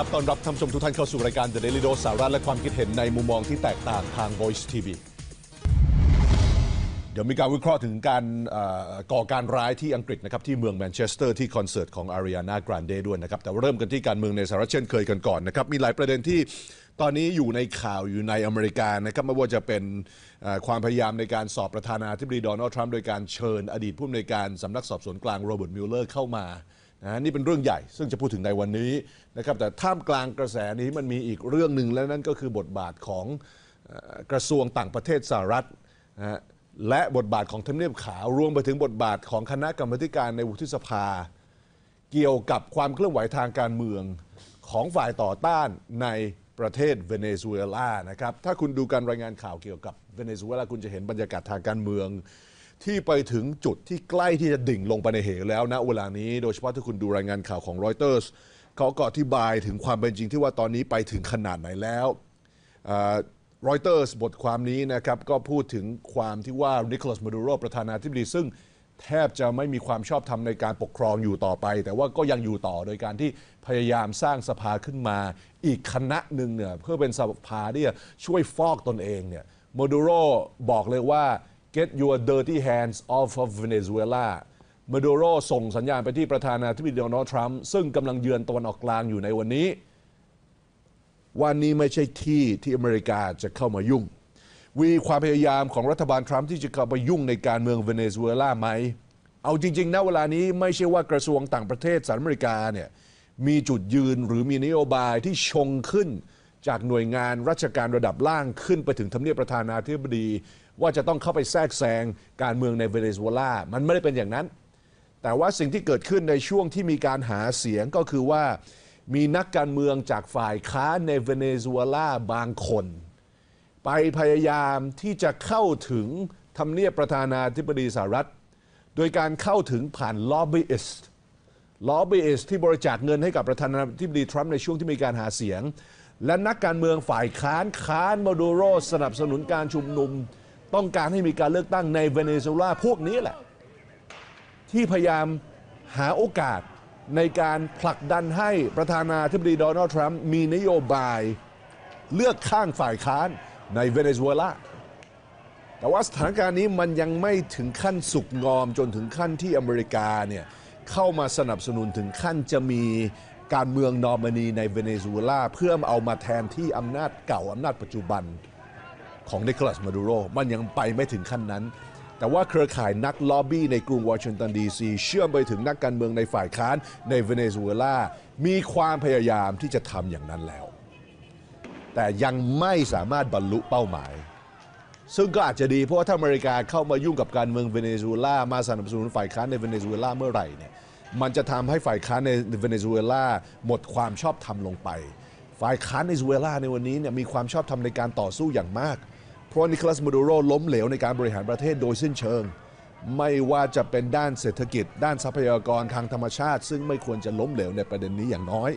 ครับตอนรับท่านผู้ชมทุกท่านเข้าสู่รายการ The Daily Dose สาระและความคิดเห็นในมุมมองที่แตกต่างทาง Voice TV เดี๋ยวมีการวิเคราะห์ถึงการก่อการร้ายที่อังกฤษนะครับที่เมืองแมนเชสเตอร์ที่คอนเสิร์ตของอาริยานากรนเดด้วยนะครับแต่ว่าเริ่มกันที่การเมืองในสหรัฐเช่นเคยกันก่อนนะครับมีหลายประเด็นที่ตอนนี้อยู่ในข่าวอยู่ในอเมริกานะครับไม่ว่าจะเป็นความพยายามในการสอบประธานาธิบดีโดนัลด์ทรัมป์โดยการเชิญอดีตผู้อำนวยการสำนักสอบสวนกลางโรเบิร์ตมิลเลอร์เข้ามานะนี่เป็นเรื่องใหญ่ซึ่งจะพูดถึงในวันนี้นะครับแต่ท่ามกลางกระแสนี้มันมีอีกเรื่องหนึ่งและนั่นก็คือบทบาทของกระทรวงต่างประเทศสหรัฐนะและบทบาทของทำเนียบขาวรวมไปถึงบทบาทของคณะกรรมการในวุฒิสภา เกี่ยวกับความเคลื่อนไหวทางการเมือง ของฝ่ายต่อต้านในประเทศเวเนซุเอลานะครับถ้าคุณดูการรายงานข่าวเกี่ยวกับเวเนซุเอลาคุณจะเห็นบรรยากาศทางการเมืองที่ไปถึงจุดที่ใกล้ที่จะดิ่งลงไปในเหวแล้วนะเวลานี้ โดยเฉพาะถ้าคุณดูรายงานข่าวของรอยเตอร์สเขาก็อธิบายถึงความเป็นจริงที่ว่าตอนนี้ไปถึงขนาดไหนแล้วรอยเตอร์สบทความนี้นะครับ ก็พูดถึงความที่ว่านิโคลัสมาดูโรประธานาธิบดีซึ่งแทบจะไม่มีความชอบธรรมในการปกครองอยู่ต่อไป แต่ว่าก็ยังอยู่ต่อโดยการที่พยายามสร้างสภาขึ้นมา อีกคณะหนึ่งเนี่ยเพื่อเป็นสภาที่จะช่วยฟอกตนเองเนี่ยโมดูโรบอกเลยว่า get your dirty hands off of Venezuela มาดูโรส่งสัญญาณไปที่ประธานาธิบดีโดนัลด์ทรัมป์ซึ่งกำลังเยือนตะวันออกกลางอยู่ในวันนี้ วันนี้ไม่ใช่ที่ที่อเมริกาจะเข้ามายุ่ง วีความพยายามของรัฐบาลทรัมป์ที่จะเข้าไปยุ่งในการเมืองเวเนซุเอลาไหม เอาจริง ๆนะเวลานี้ไม่ใช่ว่ากระทรวงต่างประเทศสหรัฐอเมริกาเนี่ยมีจุดยืนหรือมีนโยบายที่ชงขึ้น จากหน่วยงานราชการระดับล่างขึ้น ไปถึงทำเนียบประธานาธิบดีว่าจะต้องเข้าไปแทรกแซงการเมืองในเวเนซุเอลามันไม่ได้เป็นอย่างนั้น แต่ว่าสิ่งที่เกิดขึ้นในช่วงที่มีการหาเสียงก็คือว่ามีนักการเมืองจากฝ่ายค้านในเวเนซุเอลาบางคนไปพยายามที่จะเข้าถึงทำเนียบประธานาธิบดีสหรัฐ โดยการเข้าถึงผ่านล็อบบี้อิสต์ล็อบบี้อิสต์ที่บริจาคเงินให้กับประธานาธิบดีทรัมป์ในช่วงที่มีการหาเสียง และนักการเมืองฝ่ายค้านค้านมาดูโรสนับสนุนการชุมนุมต้องการให้มีการเลือกตั้งในเวเนซุเอลาพวกนี้แหละ ที่พยายามหาโอกาสในการผลักดันให้ประธานาธิบดีโดนัลด์ทรัมป์มีนโยบายเลือกข้างฝ่ายค้านในเวเนซุเอลาแต่ว่าสถานการณ์นี้มันยังไม่ถึงขั้นสุกงอมจนถึงขั้นที่อเมริกาเนี่ยเข้ามาสนับสนุนถึงขั้นจะมีการเมืองนอร์มานีในเวเนซุเอลาเพื่อเอามาแทนที่อำนาจเก่าอำนาจปัจจุบันของนิโคลัสมาดูโร มันยังไปไม่ถึงขั้นนั้น แต่ว่าเครือข่ายนักล็อบบี้ในกรุงวอชิงตันดีซี เชื่อมไปถึงนักการเมืองในฝ่ายค้านในเวเนซุเอลา มีความพยายามที่จะทำอย่างนั้นแล้ว แต่ยังไม่สามารถบรรลุเป้าหมาย ซึ่งก็อาจจะดีเพราะว่าถ้าอเมริกาเข้ามายุ่งกับการเมืองเวเนซุเอลา มาสนับสนุนฝ่ายค้านในเวเนซุเอลาเมื่อไหร่เนี่ย มันจะทำให้ฝ่ายค้านในเวเนซุเอลาหมดความชอบธรรมลงไป ฝ่ายค้านในเวเนซุเอลาในวันนี้เนี่ยมีความชอบธรรมในการต่อสู้อย่างมากเพราะนิโคลัสมาดูโรล้มเหลวในการบริหารประเทศโดยสิ้นเชิง ไม่ว่าจะเป็นด้านเศรษฐกิจด้านทรัพยากรทางธรรมชาติ ซึ่งไม่ควรจะล้มเหลวในประเด็นนี้อย่างน้อย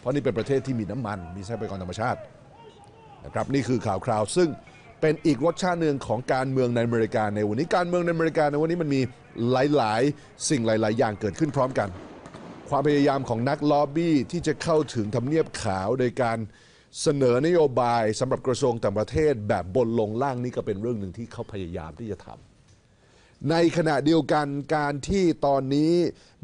เพราะนี่เป็นประเทศที่มีน้ำมันมีทรัพยากรธรรมชาตินะครับนี่คือข่าวคราว ซึ่งเป็นอีกรสชาติหนึ่งของการเมืองในอเมริกาในวันนี้การเมืองในอเมริกาในวันนี้มันมีหลาย ๆ สิ่งหลาย ๆ อย่างเกิดขึ้นพร้อมกัน ความพยายามของนักลอบบี้ที่จะเข้าถึงทำเนียบขาวโดยการเสนอนโยบายสำหรับกระทรวงต่างประเทศแบบบนลงล่างนี่ก็เป็นเรื่องหนึ่งที่เขา พยายามที่จะทำ ในขณะเดียวกันการที่ตอนนี้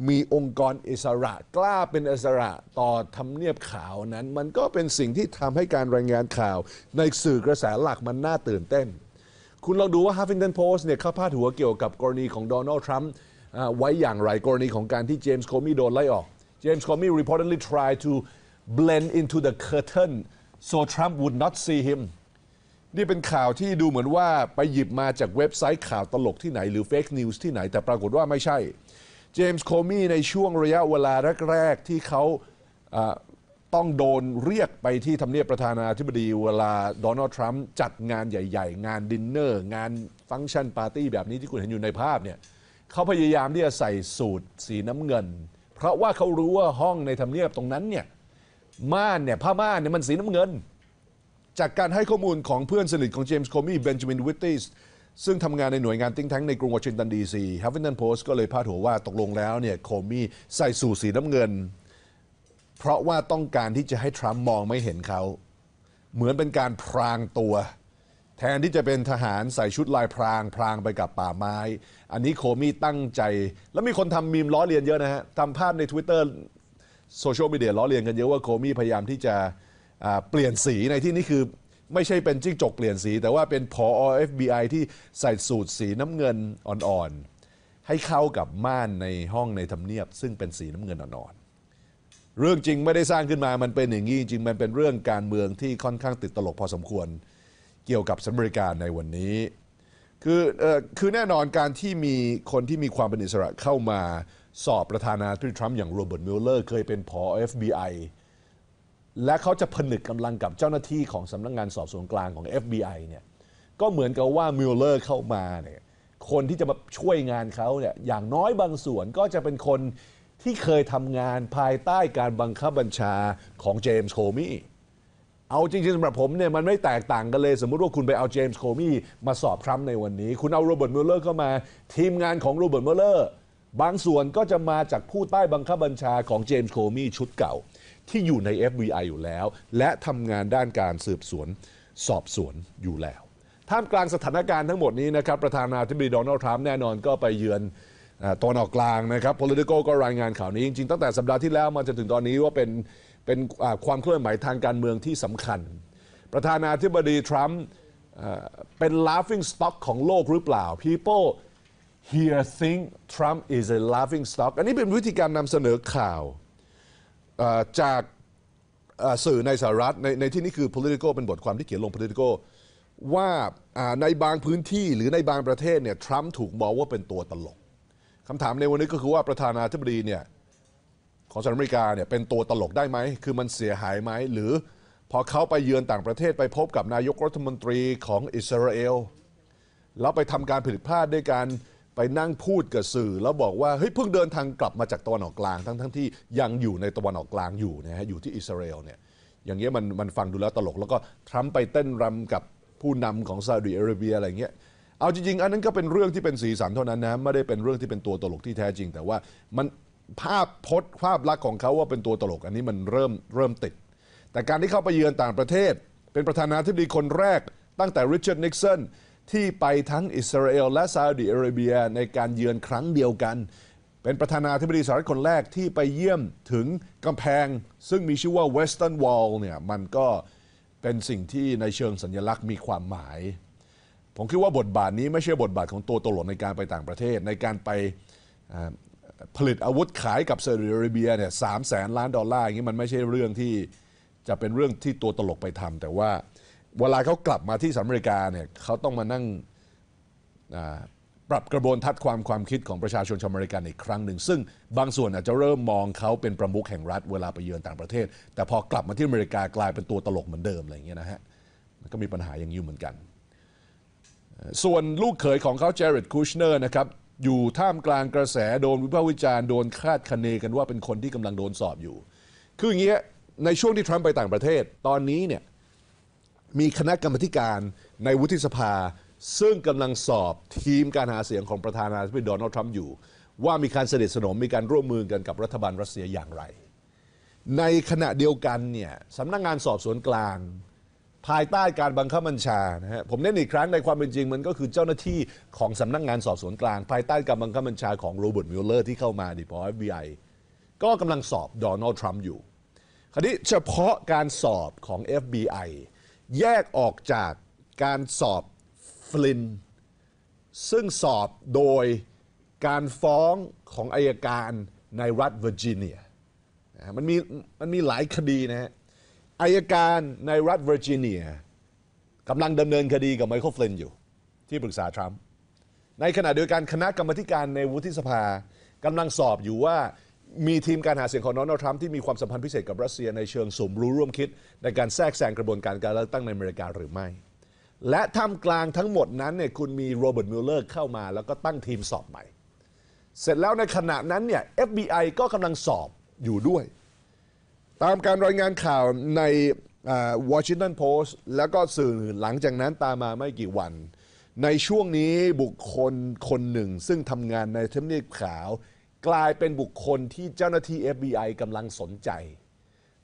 มีองค์กรอิสระกล้าเป็นอิสระต่อทำเนียบข่าวนั้นมันก็เป็นสิ่งที่ทำให้การรายงานข่าว ในสื่อกระแสหลักมันน่าตื่นเต้น คุณลองดูว่า Huffington Post เนี่ย เขาพาดหัวเกี่ยวกับกรณีของโดนัลด์ทรัมป์ไว้อย่างไรกรณีของการที่เจมส์โคมีโดนไล่ออกเจมส์โคมี reportedly tried to blend into the curtain so Trump would not see him นี่เป็นข่าวที่ดูเหมือนว่า ไปหยิบมาจากเว็บไซต์ข่าวตลกที่ไหนหรือเฟ k นิวส์ที่ไหนแต่ปรากฏว่าไม่ใช่ เจมส์โคมีในช่วงระยะเวลาแรก ๆ ที่เขาต้องโดนเรียกไปที่ทำเนียบประธานาธิบดีเวลาโดนัลด์ทรัมป์จัดงานใหญ่ ๆ งานดินเนอร์ งานฟังก์ชันปาร์ตี้แบบนี้ที่คุณเห็นอยู่ในภาพเนี่ยเขาพยายามที่จะใส่สูตร สีน้ำเงิน เพราะว่าเขารู้ว่าห้องในทำเนียบตรงนั้นเนี่ยม่านเนี่ยผ้าม่านเนี่ยมันสีน้ำเงิน จากการให้ข้อมูลของเพื่อนสนิท ของเจมส์โคมีเบนจามินวิตติสซึ่งทำงานในหน่วยงานติ้งแท้งในกรุงวอชิงตันดีซีฮัฟฟิงตันโพสต์ก็เลยพาดหัวว่าตกลงแล้วเนี่ยโคมีใส่สูทสีน้ำเงิน เพราะว่าต้องการที่จะให้ทรัมป์มองไม่เห็นเขา เหมือนเป็นการพรางตัว แทนที่จะเป็นทหารใส่ชุดลายพรางพรางไปกับป่าไม้ อันนี้โคมีตั้งใจแล้วมีคนทำมีมล้อเลียนเยอะนะฮะทำภาพใน Twitter โซเชียลมีเดียล้อเลียนกันเยอะว่าโคมี่พยายามที่จะเปลี่ยนสีในที่นี้คือไม่ใช่เป็นจิ้งจกเปลี่ยนสีแต่ว่าเป็นพอ FBI ที่ใส่สูตรสีน้ำเงินอ่อนๆให้เข้ากับม่านในห้องในทำเนียบ ซึ่งเป็นสีน้ำเงินอ่อนๆเรื่องจริงไม่ได้สร้างขึ้นมามันเป็นอย่างนี้จริงมันเป็นเรื่องการเมืองที่ค่อนข้างติดตลกพอสมควรเกี่ยวกับสมริการในวันนี้คืออคือแน่นอนการที่มีคนที่มีความเป็นอิสระเข้ามาสอบประธานาธิบดีทรัมป์อย่างโรเบิร์ตมิลเลอร์เคยเป็นผอ FBI และเขาจะผนึกกำลังกับเจ้าหน้าที่ของสำนักงงานสอบสวนกลางของ FBI เนี่ยก็เหมือนกับว่ามิลเลอร์เข้ามาเนี่ยคนที่จะมาช่วยงานเขาเนี่ยอย่างน้อยบางส่วนก็จะเป็นคนที่เคยทำงานภายใต้การบังคับบัญชาของเจมส์โคมี เอาจริงๆสำหรับผมเนี่ย มันไม่แตกต่างกันเลย สมมติว่าคุณไปเอาเจมส์โคมีมาสอบทรัมป์ในวันนี้คุณเอาโรเบิร์ตมิลเลอร์เข้ามาทีมงานของโรเบิร์ตมิลเลอร์บางส่วนก็จะมาจากผู้ใต้บังคับบัญชาของเจมส์โคมีชุดเก่าที่อยู่ใน FBI อยู่แล้ว และทำงานด้านการสืบสวนสอบสวนอยู่แล้วท่ามกลางสถานการณ์ทั้งหมดนี้นะครับ ประธานาธิบดีโดนัลด์ทรัมป์แน่นอนก็ไปเยือนตอนออกกลางนะครับ p o l i t i c o ก็รายงานข่าวนี้จริงๆตั้งแต่สัปดาห์ที่แล้วมาจนถึงตอนนี้ว่าเป็นเป็นความเคลื่อนไหวทางการเมืองที่สำคัญประธานาธิบดีทรัมป์เป็น laughing stock ของโลกหรือเปล่า people here think Trump is a laughing stock อันนี้เป็นวิธีการนำเสนอข่าวจากสื่อในสหรัฐในในที่นี้คือ political เป็นบทความที่เขียนลง political ว่าในบางพื้นที่หรือในบางประเทศเนี่ยทรัมป์ถูกมองว่าเป็นตัวตลกคำถามในวันนี้ก็คือว่าประธานาธิบดีเนี่ยของสหรัฐอเมริกาเนี่ยเป็นตัวตลกได้ไหม คือมันเสียหายไหม หรือพอเขาไปเยือนต่างประเทศไปพบกับนายกรัฐมนตรีของอิสราเอลแล้วไปทำการผิดพลาดด้วยการไปนั่งพูดกับสื่อแล้วบอกว่าเฮ้ยเพิ่งเดินทางกลับมาจากตะวันออกกลางทั้งทั้งที่ยังอยู่ในตะวันออกกลางอยู่นะฮะอยู่ที่อิสราเอลเนี่ยอย่างเงี้ยมันมันฟังดูแล้วตลก แล้วก็ทรัมป์ไปเต้นรำกับผู้นำของซาอุดิอาระเบียอะไรเงี้ยเอาจริงๆ อันนั้นก็เป็นเรื่องที่เป็นสีสันเท่านั้นนะไม่ได้เป็นเรื่องที่เป็นตัวตลกที่แท้จริง แต่ว่ามันภาพพจน์ภาพลักษณ์ของเขาว่าเป็นตัวตลก อันนี้มันเริ่มเริ่มติด แต่การที่เข้าไปเยือนต่างประเทศเป็นประธานาธิบดีคนแรกตั้งแต่ริชาร์ดนิกสันที่ไปทั้งอิสราเอลและซาอุดิอาระเบียในการเยือนครั้งเดียวกัน เป็นประธานาธิบดีสหรัฐคนแรกที่ไปเยี่ยมถึงกำแพง ซึ่งมีชื่อว่า Western Wall เนี่ยมันก็เป็นสิ่งที่ในเชิงสัญลักษณ์มีความหมาย ผมคิดว่าบทบาทนี้ไม่ใช่บทบาทของตัวตลกในการไปต่างประเทศ ในการไปผลิตอาวุธขายกับซาอุดิอาระเบียเนี่ยสามแสนล้านดอลลาร์อย่างนี้มันไม่ใช่เรื่องที่จะเป็นเรื่องที่ตัวตลกไปทำแต่ว่าเวลาเขากลับมาที่สหรัฐอเมริกาเนี่ยเขาต้องมานั่งปรับกระบวนทัศน์ความความคิดของประชาชนชาวอเมริกันอีกครั้งหนึ่งซึ่ง บางส่วนอาจจะเริ่มมองเขาเป็นประมุขแห่งรัฐ เวลาไปเยือนต่างประเทศ แต่พอกลับมาที่อเมริกากลายเป็นตัวตลกเหมือนเดิมอะไรอย่างเงี้ยนะฮะมันก็มีปัญหาอย่างยู่เหมือนกัน ส่วนลูกเขยของเขาเจอรดคูชเนอร์นะครับอยู่ท่ามกลางกระแสโดนวิพากษ์วิจารณ์โดนคาดคะเนกันว่าเป็นคนที่กำลังโดนสอบอยู่คืออย่างเงี้ยในช่วงที่ ทรัมป์ไปต่างประเทศ ตอนนี้เนี่ยมีคณะกรรมการในวุฒิสภา ซึ่งกำลังสอบทีมการหาเสียงของประธานาธิบดีโดนัลด์ทรัมป์อยู่ ว่ามีการเสด็จสนมมีการร่วมมือกันกับรัฐบาลรัสเซียอย่างไร ในขณะเดียวกันเนี่ยสำนักงงานสอบสวนกลาง ภายใต้การบังคับบัญชานะฮะผมเน้นอีกครั้งในความเป็นจริง มันก็คือเจ้าหน้าที่ของสำนักงงานสอบสวนกลาง ภายใต้การบังคับบัญชาของโรเบิร์ตมิลเลอร์ที่เข้ามาดีพอเอฟบีไอก็กำลังสอบโดนัลด์ทรัมป์อยู่คราวนี้เฉพาะการสอบของ FBI แยกออกจากการสอบฟลินซึ่งสอบโดยการฟ้องของอายการในรัฐเวอร์จิเนียมันมีมันมีหลายคดีนะฮะอายการในรัฐเวอร์จิเนียกำลังดำเนินคดีกับไมเคิลฟลินอยู่ ที่ปรึกษาทรัมป์ในขณะเดียวกันคณะกรรมการในวุฒิสภากำลังสอบอยู่ว่ามีทีมการหาเสียงของโดนัลด์ทรัมป์ที่มีความสัมพันธ์พิเศษกับรัสเซียในเชิงสมรู้ร่วมคิด ในการแทรกแซงกระบวนการการเลือกตั้งในอเมริกาหรือไม่ และท่ามกลางทั้งหมดนั้นเนี่ยคุณมีโรเบิร์ตมิลเลอร์เข้ามาแล้วก็ตั้งทีมสอบใหม่ เสร็จแล้วในขณะนั้นเนี่ย FBI ก็กำลังสอบอยู่ด้วย ตามการรายงานข่าวในวอชิงตันโพสต์แล้วก็สื่อหลังจากนั้นตามมาไม่กี่วัน ในช่วงนี้บุคคลคนหนึ่ง ซึ่งทำงานในเทมเนียขาวกลายเป็นบุคคลที่เจ้าหน้าที่ FBI กำลังสนใจ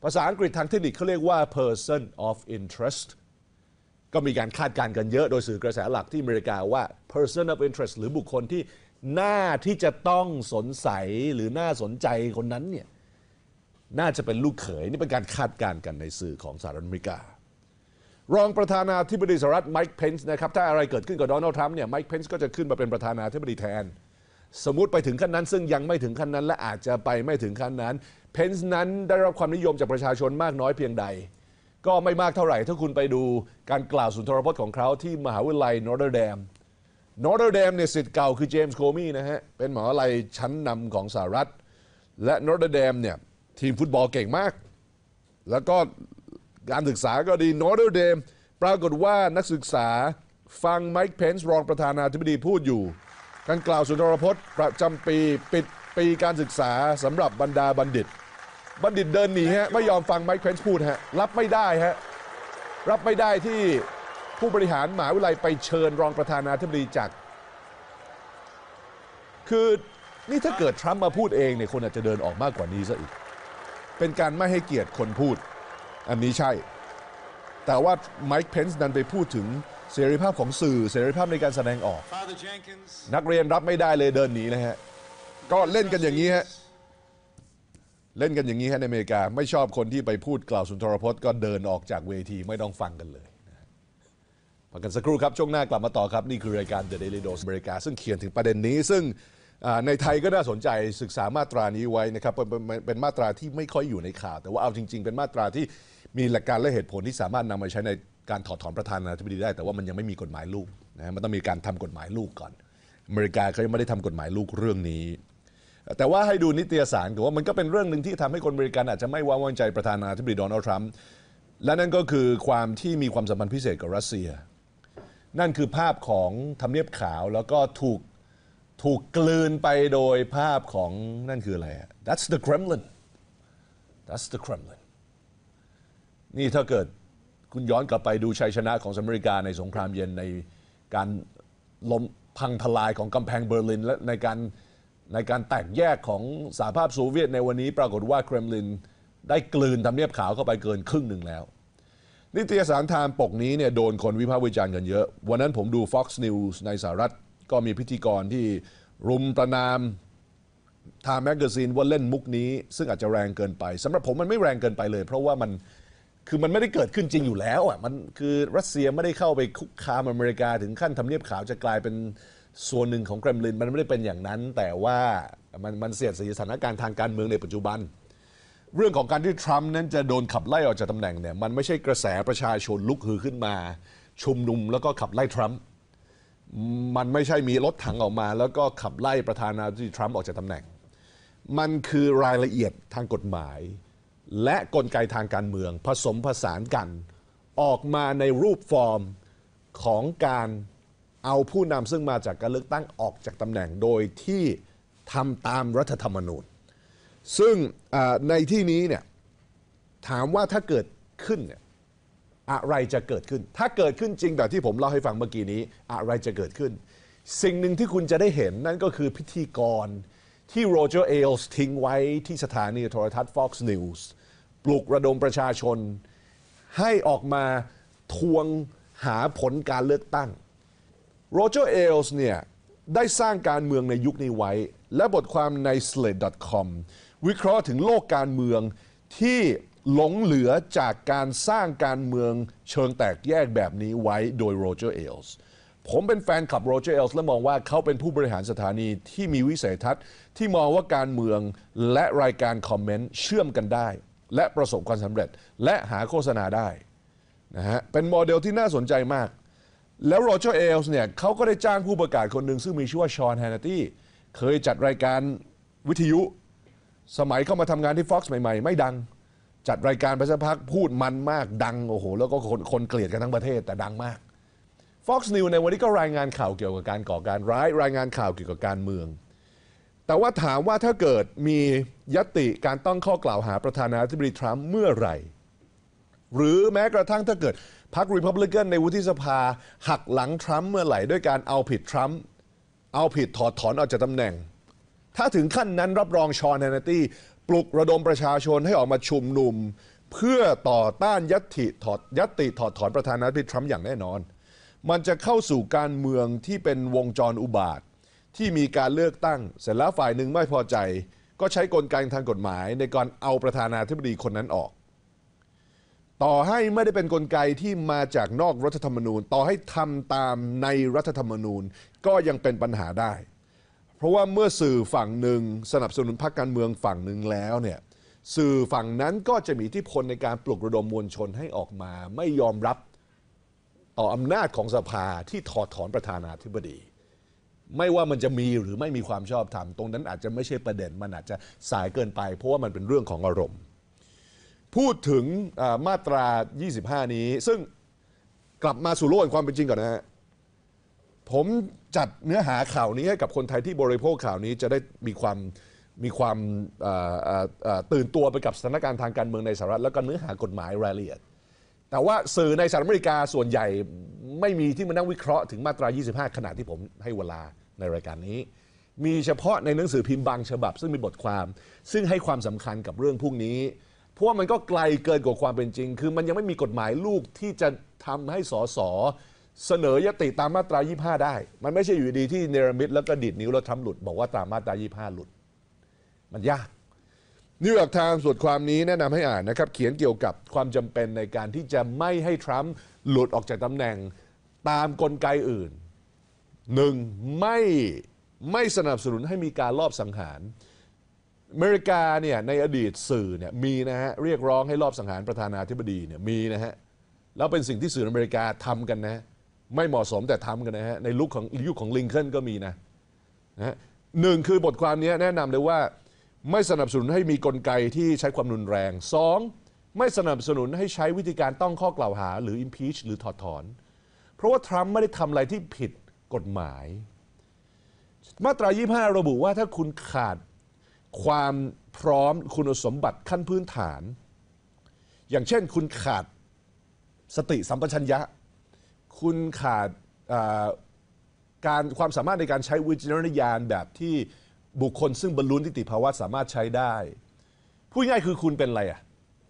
ภาษาอังกฤษทางเทคนิคเขาเรียกว่า person of interest ก็มีการคาดการณ์กันเยอะโดยสื่อกระแสหลักที่อเมริกาว่า person of interest หรือบุคคลที่น่าที่จะต้องสนใสหรือน่าสนใจคนนั้นเนี่ยน่าจะเป็นลูกเขย นี่เป็นการคาดการณ์กันในสื่อของสหรัฐอเมริกา รองประธานาธิบดีสหรัฐไมค์เพนส์นะครับถ้าอะไรเกิดขึ้นกับโดนัลด์ทรัมป์เนี่ยไมค์เพนส์ก็จะขึ้นมาเป็นประธานาธิบดีแทนสมมติไปถึงขั้นนั้นซึ่งยังไม่ถึงขั้นนั้นและอาจจะไปไม่ถึงขั้นนั้นเพนส์นั้นได้รับความนิยมจากประชาชนมากน้อยเพียงใด ก็ไม่มากเท่าไหร่ ถ้าคุณไปดูการกล่าวสุนทรพจน์ของเขาที่มหาวิทยาลัยนอร์เดอดมนอร์เดอดมเนี่ยสิทธิ์เก่าคือเจมส์โคมีนะฮะเป็นมหาวิทยาลัยชั้นนำของสหรัฐ และนอร์เดอดมเนี่ยทีมฟุตบอลเก่งมาก แล้วก็การศึกษาก็ดีนอร์เดอดม ปรากฏว่านักศึกษาฟังไมค์เพนส์รองประธานาธิบดีพูดอยู่การกล่าวสุนทรพจน์ประจำปีปิดปีการศึกษาสำหรับบรรดาบัณฑิต บัณฑิตเดินหนีฮะไม่ยอมฟังไมค์เคน์พูดฮะรับไม่ได้ฮะรับไม่ได้ที่ผู้บริหารหมหาวิทยาลัยไปเชิญรองประธานาธิบดีจากคือนี่ถ้าเกิดทรัมป์มาพูดเองเนี่ยคนอาจจะเดินออกมากกว่านี้ซะอีก เป็นการไม่ให้เกียรติคนพูด อันนี้ใช่แต่ว่าไมค์เพนส์นั้นไปพูดถึงเสรีภาพของสื่อเสรีภาพในการแสดงออก นักเรียนรับไม่ได้เลยเดินหนีนะฮะ ก็เล่นกันอย่างนี้ฮะเล่นกันอย่างนี้ฮะในอเมริกา ไม่ชอบคนที่ไปพูดกล่าวสุนทรพจน์ ก็เดินออกจากเวทีไม่ต้องฟังกันเลยพักกันสักครู่ครับช่วงหน้ากลับมาต่อครับ นี่คือรายการ The Daily Dose อเมริกาซึ่งเขียนถึงประเด็นนี้ ซึ่งในไทยก็น่าสนใจศึกษามาตรานี้ไว้นะครับเป็นมาตราที่ไม่ค่อยอยู่ในข่าวแต่ว่าเอาจริง ๆ เป็นมาตราที่มีหลักการและเหตุผลที่สามารถนำมาใช้ในการถอดถอนประธานาธิบดีได้ แต่ว่ามันยังไม่มีกฎหมายลูกนะมันต้องมีการทำกฎหมายลูกก่อนอเมริกาเขายังไม่ได้ทำกฎหมายลูกเรื่องนี้ แต่ว่าให้ดูนิตยสารถือว่ามันก็เป็นเรื่องหนึ่งที่ทำให้คนอเมริกันอาจจะไม่วางวางใจประธานาธิบดีโดนัลด์ทรัมป์และนั่นก็คือความที่มีความสัมพันธ์พิเศษกับรัสเซีย นั่นคือภาพของทำเนียบขาวแล้วก็ถูกถูกกลืนไปโดยภาพของ นั่นคืออะไร That's the Kremlin That's the Kremlin นี่ถ้าเกิดคุณย้อนกลับไปดูชัยชนะของสหรัฐอเมริกา ในสงครามเย็นในการล้มพังทลายของกำแพงเบอร์ลิน และในการในการแตกแยกของสหภาพโซเวียตในวันนี้ปรากฏว่าเครมลินได้กลืนทำเนียบขาวเข้าไปเกินครึ่งหนึ่งแล้ว นิตยสารไทม์ปกนี้เนี่ยโดนคนวิพากษ์วิจารณ์กันเยอะ วันนั้นผมดู Fox News ในสหรัฐก็มีพิธีกรที่รุมประนามไทม์แมกกาซีนว่าเล่นมุกนี้ซึ่งอาจจะแรงเกินไปสำหรับผมมันไม่แรงเกินไปเลย เพราะว่ามันคือมันไม่ได้เกิดขึ้นจริงอยู่แล้วอ่ะมันคือรัสเซียไม่ได้เข้าไปคุกคามอเมริกาถึงขั้นทำเนียบขาวจะกลายเป็นส่วนหนึ่งของเกรมลินมันไม่ได้เป็นอย่างนั้น แต่ว่ามันมันเสียดสีสถานการณ์ทางการเมืองในปัจจุบัน เรื่องของการที่ทรัมป์นั้นจะโดนขับไล่ออกจากตำแหน่งเนี่ยมันไม่ใช่กระแสประชาชนลุกฮือขึ้นมา ชุมนุมแล้วก็ขับไล่ทรัมป์มันไม่ใช่มีรถถังออกมา แล้วก็ขับไล่ประธานาธิบดีทรัมป์ออกจากตำแหน่งมันคือรายละเอียดทางกฎหมายและกลไกทางการเมืองผสมผสานกัน ออกมาในรูปฟอร์มของการเอาผู้นำซึ่งมาจากการเลือกตั้งออกจากตำแหน่งโดยที่ทำตามรัฐธรรมนูญซึ่งในที่นี้เนี่ยถามว่าถ้าเกิดขึ้นเนี่ยอะไรจะเกิดขึ้น ถ้าเกิดขึ้นจริงแบบที่ผมเล่าให้ฟังเมื่อกี้นี้ อะไรจะเกิดขึ้น สิ่งหนึ่งที่คุณจะได้เห็นนั่นก็คือพิธีกรที่โรเจอร์เอลส์ทิ้งไว้ที่สถานีโทรทัศน์ Fox News ปลุกระดมประชาชน ให้ออกมาทวงหาผลการเลือกตั้งโรเจอร์เอลส์เนี่ย ได้สร้างการเมืองในยุคนี้ไว้ และบทความใน slate.com วิเคราะห์ถึงโลกการเมืองที่หลงเหลือจากการสร้างการเมืองเชิงแตกแยกแบบนี้ไว้โดยโรเจอร์เอลส์ผมเป็นแฟนคลับโรเจอร์เอลส์และมองว่าเขาเป็นผู้บริหารสถานีที่มีวิสัยทัศน์ ที่มองว่าการเมืองและรายการคอมเมนต์เชื่อมกันได้และประสบความสำเร็จและหาโฆษณาได้นะฮะเป็นโมเดลที่น่าสนใจมาก แล้วโรเจอร์เอลส์เนี่ยเขาก็ได้จ้างผู้ประกาศคนหนึ่งซึ่งมีชื่อว่าชอนแฮนตี้เคยจัดรายการวิทยุ สมัยเข้ามาทำงานที่ Fox ใหม่ๆ ไม่ดัง จัดรายการไปสักพักพูดมันมากดังโอ้โหแล้วก็คนคนเกลียดกันทั้งประเทศ แต่ดังมาก Fox News ในวันนี้ก็รายงานข่าวเกี่ยวกับการก่อการ ร้ายรายงานข่าวเกี่ยวกับการเมืองแต่ว่าถามว่าถ้าเกิดมียติการต้องข้อกล่าวหาประธานาธิบดีทรัมป์เมื่อไหร่ หรือแม้กระทั่งถ้าเกิดพรรครีพับลิกันในวุฒิสภา หักหลังทรัมป์เมื่อไหร่ด้วยการเอาผิดทรัมป์เอาผิดถอดถอนออกจากตำแหน่ง ถ้าถึงขั้นนั้นรับรองชอนแฮนตี้ปลุกระดมประชาชนให้ออกมาชุมนุม เพื่อต่อต้านยติถอดยติถอดถอนประธานาธิบดีทรัมป์อย่างแน่นอน มันจะเข้าสู่การเมืองที่เป็นวงจรอุบาทที่มีการเลือกตั้งเสร็จแล้วฝ่ายหนึ่งไม่พอใจ ก็ใช้กลไกทางกฎหมายในการเอาประธานาธิบดีคนนั้นออก ต่อให้ไม่ได้เป็นนกลไกที่มาจากนอกรัฐธรรมนูญต่อให้ทำตามในรัฐธรรมนูญก็ยังเป็นปัญหาได้ เพราะว่าเมื่อสื่อฝั่งหนึ่ง สนับสนุนพรรคการเมืองฝั่งหนึ่งแล้วเนี่ยสื่อฝั่งนั้นก็จะมีที่พลในการปลุกระดมมวลชนให้ออกมา ไม่ยอมรับต่ออำนาจของสภาที่ถอดถอนประธานาธิบดีไม่ว่ามันจะมีหรือไม่มีความชอบธรรมตรงนั้นอาจจะไม่ใช่ประเด็น มันอาจจะสายเกินไปเพราะว่ามันเป็นเรื่องของอารมณ์ พูดถึงมาตรา 25 นี้ ซึ่งกลับมาสู่โลกแห่งความเป็นจริงก่อนนะฮะผมจัดเนื้อหาข่าวนี้ให้กับคนไทยที่บริโภคข่าวนี้จะได้มีความมีความตื่นตัวไปกับสถานการณ์ทางการเมืองในสหรัฐแล้วก็เนื้อหากฎหมายรายละเอียดแต่ว่าสื่อในสหรัฐอเมริกาส่วนใหญ่ไม่มีที่มานั่งวิเคราะห์ถึงมาตรา 25 ขนาดที่ผมให้เวลาในรายการนี้ มีเฉพาะในหนังสือพิมพ์บางฉบับ ซึ่งมีบทความ ซึ่งให้ความสำคัญกับเรื่องพวกนี้เพราะมันก็ไกลเกินกว่าความเป็นจริง คือมันยังไม่มีกฎหมายลูกที่จะทำให้สสเสนอยติตามมาตรา 25 ได้มันไม่ใช่อยู่ดีที่เนรมิตแล้วก็ดิดนิ้วแล้วทำหลุดบอกว่าตามมาตรา 25 หลุดมันยากนิวยอร์กไทม์สวดความนี้แนะนำให้อ่านนะครับ เขียนเกี่ยวกับความจำเป็นในการที่จะไม่ให้ทรัมป์หลุดออกจากตำแหน่งตามกลไกอื่นหนึ่งไม่ไม่สนับสนุนให้มีการลอบสังหารอเมริกาเนี่ยในอดีตสื่อเนี่ยมีนะฮะเรียกร้องให้ลอบสังหารประธานาธิบดีเนี่ยมีนะฮะ แล้วเป็นสิ่งที่สื่ออเมริกาทำกันนะ ไม่เหมาะสมแต่ทำกันนะฮะในลุคของยุคของลิงเคิลก็มีนะนะหนึ่งคือบทความนี้แนะนำเลยว่าไม่สนับสนุนให้มีกลไกที่ใช้ความรุนแรง 2. ไม่สนับสนุนให้ใช้วิธีการต้องข้อกล่าวหา หรือ impeach หรือถอดถอน เพราะว่าทรัมป์ไม่ได้ทำอะไรที่ผิดกฎหมาย มาตรา 25 ระบุว่าถ้าคุณขาดความพร้อมคุณสมบัติขั้นพื้นฐาน อย่างเช่นคุณขาด สติสัมปชัญญะ คุณขาดการความสามารถในการใช้วิจารณญาณแบบที่บุคคลซึ่งบรรลุนิติภาวะสามารถใช้ได้ พูดง่ายคือคุณเป็นอะไรอ่ะ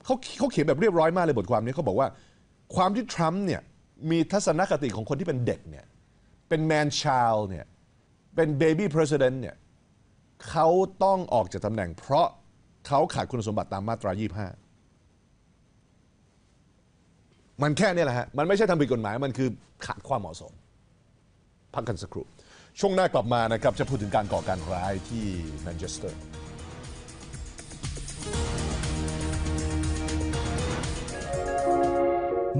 เขาเขาเขียนแบบเรียบร้อยมากเลยบทความนี้เขาบอกว่าความที่ทรัมป์เนี่ยมีทัศนคติของคนที่เป็นเด็กเนี่ยเป็นแมนชาลเนี่ยเป็นเบบี้ประธานเนี่ยเขาต้องออกจากตำแหน่งเพราะเขาขาดคุณสมบัติตามมาตรา 25 มันแค่นี้แหละฮะ มันไม่ใช่ทำผิดกฎหมายมันคือขาดความเหมาะสม พักกันสักครู่ช่วงหน้ากลับมานะครับจะพูดถึงการก่อการร้ายที่แมนเชสเตอร์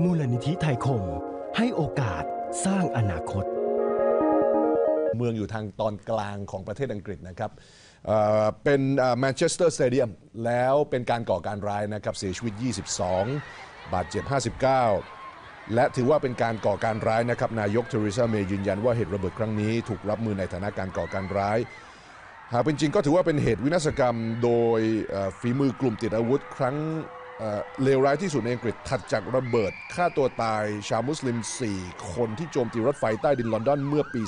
มูลนิธิไทยคมให้โอกาสสร้างอนาคต เมืองอยู่ทางตอนกลางของประเทศอังกฤษนะครับ เป็นแมนเชสเตอร์สเตเดียมแล้วเป็นการก่อการร้ายนะครับเสียชีวิต 22 บาดเจ็บ59และถือว่าเป็นการก่อการร้ายนะครับ นายกเทริซาเมย์ยืนยันว่าเหตุระเบิดครั้งนี้ ถูกรับมือในฐานะการก่อ การร้าย หากเป็นจริงก็ถือว่าเป็นเหตุวินาศกรรมโดยฝีมือกลุ่มติดอาวุธ ครั้งเลวร้ายที่สุดในอังกฤษถัดจากระเบิดฆ่าตัวตายชาวมุสลิม 4 คนที่โจมตีรถไฟใต้ดินลอนดอน เมื่อปี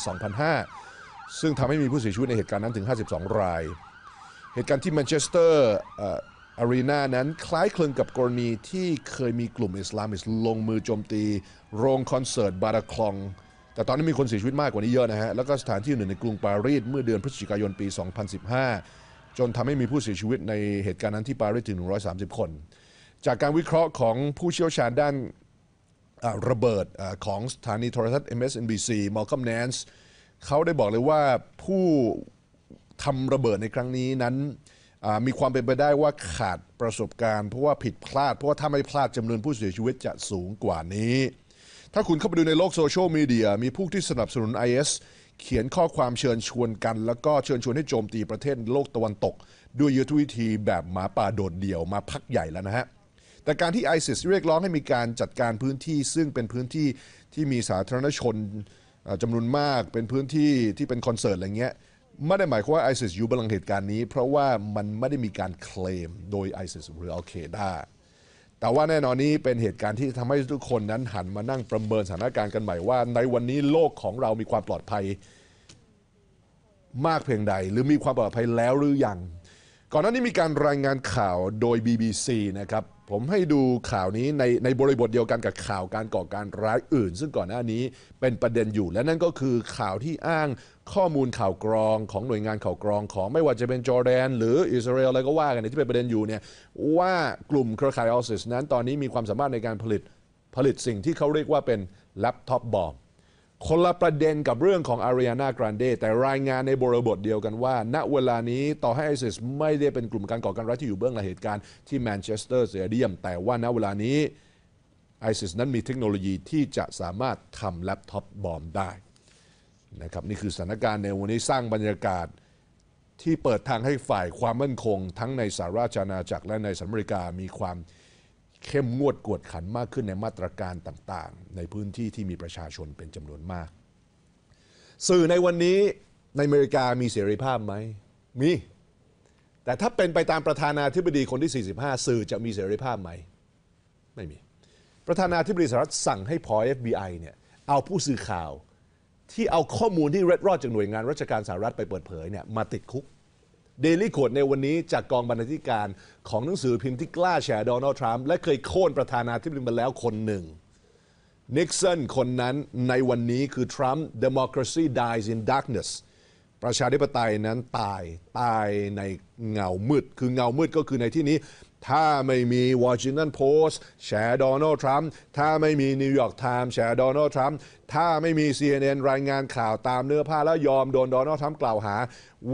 2005 ซึ่งทำให้มีผู้เสียชีวิตในเหตุการณ์นั้นถึง52 รายเหตุการณ์ที่แมนเชสเตอร์อารีนานั้นคล้ายคลึงกับกรณีที่เคยมีกลุ่มอิสลามิสลงมือโจมตีโรงคอนเสิร์ต บาราคลอง แต่ตอนนี้มีคนเสียชีวิตมากกว่านี้เยอะนะฮะ แล้วก็สถานที่หนึ่งในกรุงปารีสเมื่อเดือนพฤศจิกายนปี 2015 จนทำให้มีผู้เสียชีวิตในเหตุการณ์นั้นที่ปารีสถึง 130 คน จากการวิเคราะห์ของผู้เชี่ยวชาญด้านระเบิดของสถานีโทรทัศน์ MSNBC มอลคอมแนน n ์เขาได้บอกเลยว่าผู้ทำระเบิดในครั้งนี้นั้นมีความเป็นไปได้ว่าขาดประสบการณ์เพราะว่าผิดพลาดเพราะว่าถ้าไม่พลาดจำนวนผู้เสียชีวิตจะสูงกว่านี้ ถ้าคุณเข้าไปดูในโลกโซเชียลมีเดีย มีผู้ที่สนับสนุน IS เขียนข้อความเชิญชวนกัน แล้วก็เชิญชวนให้โจมตีประเทศโลกตะวันตกด้วยยุทธวิธีแบบหมาป่าโดดเดี่ยวมาพักใหญ่แล้วนะฮะแต่การที่ไอซิสเรียกร้องให้มีการจัดการพื้นที่ซึ่งเป็นพื้นที่ที่มีสาธารณชนจำนวนมาก เป็นพื้นที่ที่เป็นคอนเสิร์ตอะไรเงี้ยไม่ได้หมายความว่าไอซิสอยู่บนหลังเหตุการณ์นี้ เพราะว่ามันไม่ได้มีการเคลมโดยไอซิสหรืออัลเคดาแต่ว่าแน่นอนนี้เป็นเหตุการณ์ที่ทำให้ทุกคนนั้นหันมานั่งประเมินสถานการณ์กันใหม่ว่าในวันนี้โลกของเรามีความปลอดภัยมากเพียงใด หรือมีความปลอดภัยแล้วหรือยัง ก่อนหน้านี้มีการรายงานข่าวโดย BBC นะครับผมให้ดูข่าวนี้ในในบริบทเดียวกันกับข่าวการก่อการร้ายอื่น ซึ่งก่อนหน้านี้เป็นประเด็นอยู่และนั่นก็คือข่าวที่อ้างข้อมูลข่าวกรองของหน่วยงานข่าวกรองของไม่ว่าจะเป็นจอร์แดน หรืออิสราเอลอะไรก็ว่ากันที่เป็นประเด็นอยู่เนี่ยว่ากลุ่มเครือข่ายออสซิสนั้นตอนนี้มีความสามารถในการผลิตผลิตสิ่งที่เขาเรียกว่าเป็นแล็ปท็อปบอมคนละประเด็นกับเรื่องของอาริยานากรานเดแต่รายงานในบริบทเดียวกันว่า ณเวลานี้ต่อให้ไอซิสไม่ได้เป็นกลุ่มการก่อการร้ายที่อยู่เบื้องหลังเหตุการณ์ที่แมนเชสเตอร์เสียดียม แต่ว่าณเวลานี้ไอซิสนั้นมีเทคโนโลยีที่จะสามารถทำแล็ปท็อปบอมได้นะครับนี่คือสถานการณ์ในวันนี้สร้างบรรยากาศที่เปิดทางให้ฝ่ายความมั่นคง ทั้งในสหราชอาณาจักรและในสหรัฐอเมริกามีความเข้มงวดกวดขันมากขึ้นในมาตรการต่าง ๆ ในพื้นที่ที่มีประชาชนเป็นจำนวนมาก สื่อในวันนี้ในอเมริกา มีเสรีภาพไหมมี แต่ถ้าเป็นไปตามประธานาธิบดีคนที่ 45 สื่อจะมีเสรีภาพไหม ไม่มี ประธานาธิบดีสหรัฐสั่งให้พอ FBI เนี่ย เอาผู้สื่อข่าวที่เอาข้อมูลที่เร็ดรอดจากหน่วยงานราชการสหรัฐไปเปิดเผยเนี่ยมาติดคุกเดลี่โคดในวันนี้จากกองบรรณาธิการของหนังสือพิมพ์ที่กล้าแฉโดนัลด์ทรัมป์และเคยโค่นประธานาธิบดีมาแล้วคนหนึ่งนิกสันคนนั้นในวันนี้คือทรัมป์ democracy dies in darkness ประชาธิปไตยนั้นตายตายในเงามืด คือเงามืดก็คือในที่นี้ถ้าไม่มีวอชิงตันโพสต์แฉโดนัลด์ทรัมป์ถ้าไม่มีนิวยอร์กไทม์แฉโดนัลด์ทรัมป์ถ้าไม่มี CNN รายงานข่าวตามเนื้อผ้าแล้วยอมโดนโดนัลด์ทรัมป์กล่าวหา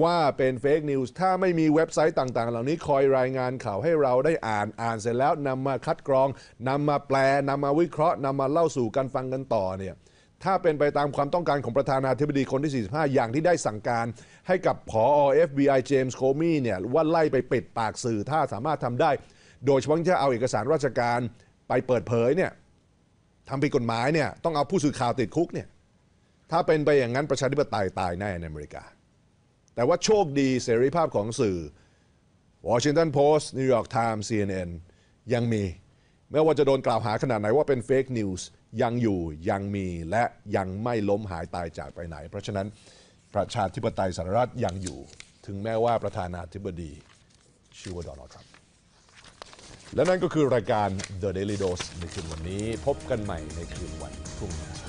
ว่าเป็นเฟกนิวส์ถ้าไม่มีเว็บไซต์ต่างๆ เหล่านี้คอยรายงานข่าวให้เราได้อ่านอ่านเสร็จแล้วนำมาคัดกรองนำมาแปลนำมาวิเคราะห์นำมาเล่าสู่กันฟังกันต่อเนี่ยถ้าเป็นไปตามความต้องการของประธานาธิบดีคนที่ 45 อย่างที่ได้สั่งการให้กับผออ FBI เจมส์โคมีเนี่ย ว่าไล่ไปปิดปากสื่อถ้าสามารถทำได้ โดยเฉพาะถ้าเอาเอกสารราชการไปเปิดเผยเนี่ยทำผิดกฎหมายเนี่ย ต้องเอาผู้สื่อข่าวติดคุกเนี่ย ถ้าเป็นไปอย่างนั้นประชาธิปไตยตายแน่ในอเมริกา แต่ว่าโชคดีเสรีภาพของสื่อวอชิงตันโพสต์นิวยอร์กไทม์ซีเอ็นยังมีแม้ว่าจะโดนกล่าวหาขนาดไหนว่าเป็นเฟกนิวส์ยังอยู่ยังมีและยังไม่ล้มหายตายจากไปไหน เพราะฉะนั้นประชาธิปไตยสหรัฐยังอยู่ ถึงแม้ว่าประธานาธิบดีชื่อว่าโดนัลด์ทรัมป์และนั่นก็คือรายการ The Daily Dose ในคืนวันนี้พบกันใหม่ในคืนวันพรุ่งนี้